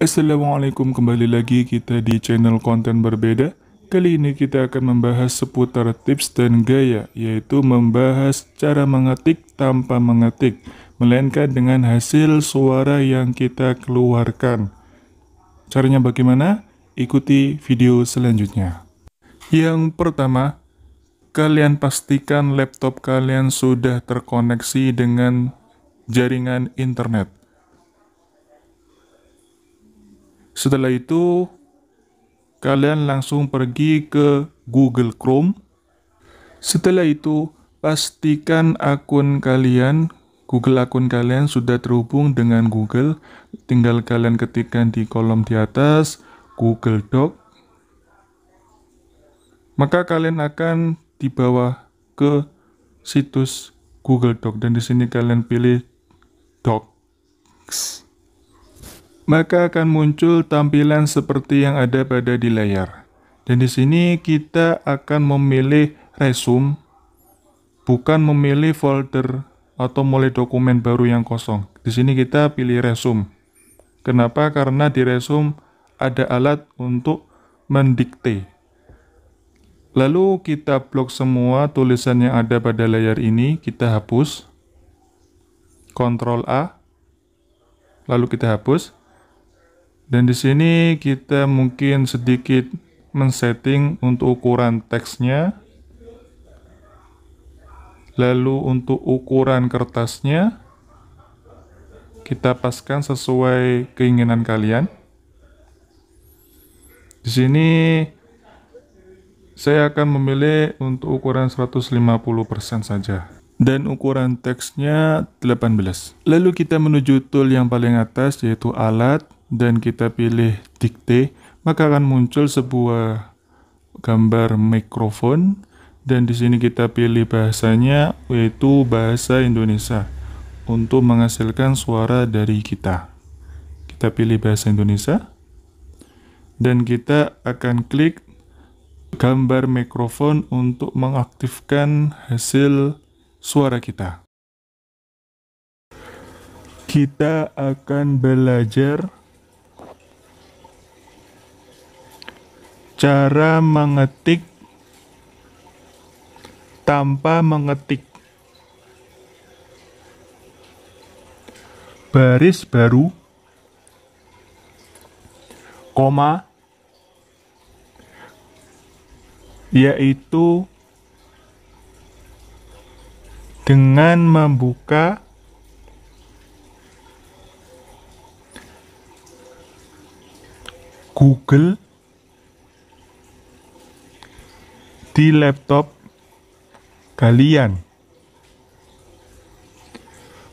Assalamualaikum kembali lagi kita di channel konten berbeda Kali ini kita akan membahas seputar tips dan gaya Yaitu membahas cara mengetik tanpa mengetik Melainkan dengan hasil suara yang kita keluarkan Caranya bagaimana? Ikuti video selanjutnya Yang pertama Kalian pastikan laptop kalian sudah terkoneksi dengan jaringan internet Setelah itu, kalian langsung pergi ke Google Chrome. Setelah itu, pastikan akun kalian, Google akun kalian sudah terhubung dengan Google. Tinggal kalian ketikkan di kolom di atas Google Doc. Maka kalian akan dibawa ke situs Google Doc dan di sini kalian pilih Docs maka akan muncul tampilan seperti yang ada pada di layar. Dan di sini kita akan memilih resume, bukan memilih folder atau mulai dokumen baru yang kosong. Di sini kita pilih resume. Kenapa? Karena di resume ada alat untuk mendikte. Lalu kita blok semua tulisan yang ada pada layar ini, kita hapus. Ctrl A. Lalu kita hapus. Dan di sini kita mungkin sedikit men-setting untuk ukuran teksnya. Lalu untuk ukuran kertasnya kita paskan sesuai keinginan kalian. Di sini saya akan memilih untuk ukuran 150% saja dan ukuran teksnya 18. Lalu kita menuju tool yang paling atas yaitu alat dan kita pilih dikte, maka akan muncul sebuah gambar mikrofon dan di sini kita pilih bahasanya yaitu bahasa Indonesia untuk menghasilkan suara dari kita. Kita pilih bahasa Indonesia dan kita akan klik gambar mikrofon untuk mengaktifkan hasil suara kita. Kita akan belajar Cara mengetik tanpa mengetik. Baris baru, koma, yaitu dengan membuka Google di laptop kalian.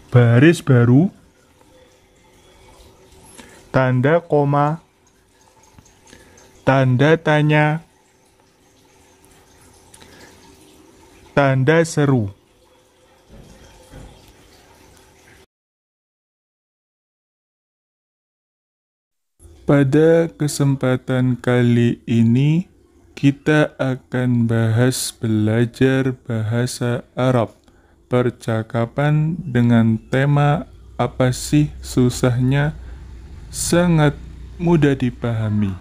Baris baru, tanda koma, tanda tanya, tanda seru. Pada kesempatan kali ini, kita akan bahas belajar bahasa Arab. Percakapan dengan tema apa sih susahnya sangat mudah dipahami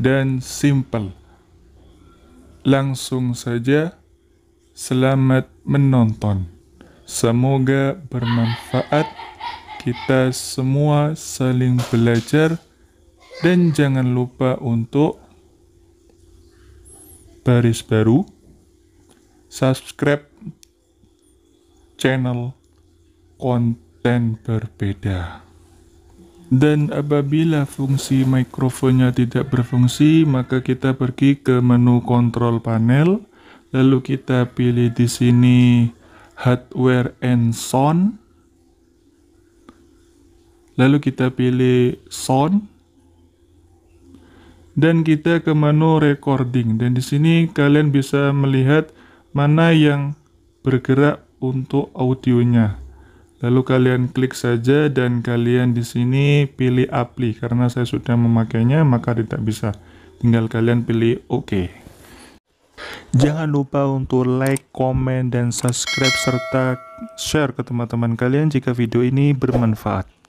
dan simple. Langsung saja, selamat menonton. Semoga bermanfaat. Kita semua saling belajar, dan jangan lupa untuk baris baru subscribe channel konten berbeda dan apabila fungsi mikrofonnya tidak berfungsi maka kita pergi ke menu kontrol panel lalu kita pilih di sini hardware and sound lalu kita pilih sound dan kita ke menu recording dan di sini kalian bisa melihat mana yang bergerak untuk audionya lalu kalian klik saja dan kalian di sini pilih apply karena saya sudah memakainya maka tidak bisa tinggal kalian pilih oke OK. Jangan lupa untuk like, komen, dan subscribe serta share ke teman-teman kalian jika video ini bermanfaat.